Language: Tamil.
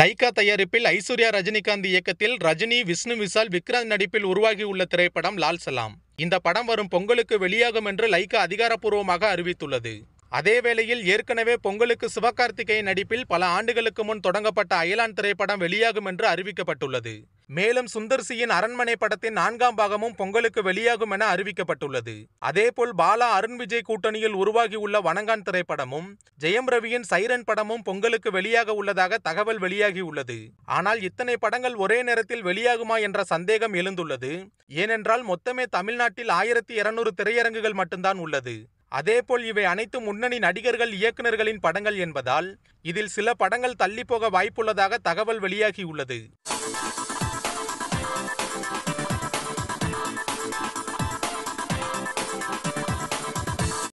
லைகா தயாரிப்பில் ஐஸ்வர்யா ரஜினிகாந்த் இயக்கத்தில் ரஜினி விஷ்ணு விசால் விக்ராந்த் நடிப்பில் உருவாகியுள்ள திரைப்படம் லால் சலாம் இந்த படம் வரும் பொங்கலுக்கு வெளியாகும் என்று லைகா அதிகாரப்பூர்வமாக அறிவித்துள்ளது அதே வேளையில் ஏற்கனவே பொங்கலுக்கு சிவகார்த்திகேயன் நடிப்பில் பல ஆண்டுகளுக்கு முன் தொடங்கப்பட்ட அயலான் திரைப்படம் வெளியாகும் என்று அறிவிக்கப்பட்டுள்ளது மேலும் சுந்தர்சியின் அரண்மனை படத்தின் நான்காம் பாகமும் பொங்கலுக்கு வெளியாகும் என அறிவிக்கப்பட்டுள்ளது அதேபோல் பாலா அருண் விஜய் கூட்டணியில் உருவாகியுள்ள வணங்கான் திரைப்படமும் ஜெயம் ரவியின் சைரன் படமும் பொங்கலுக்கு வெளியாக உள்ளதாக தகவல் வெளியாகியுள்ளது ஆனால் இத்தனை படங்கள் ஒரே நேரத்தில் வெளியாகுமா என்ற சந்தேகம் எழுந்துள்ளது ஏனென்றால் மொத்தமே தமிழ்நாட்டில் ஆயிரத்தி இருநூறு திரையரங்குகள் மட்டும்தான் உள்ளது அதேபோல் இவை அனைத்து முன்னணி நடிகர்கள் இயக்குநர்களின் படங்கள் என்பதால் இதில் சில படங்கள் தள்ளிப்போக வாய்ப்புள்ளதாக தகவல் வெளியாகியுள்ளது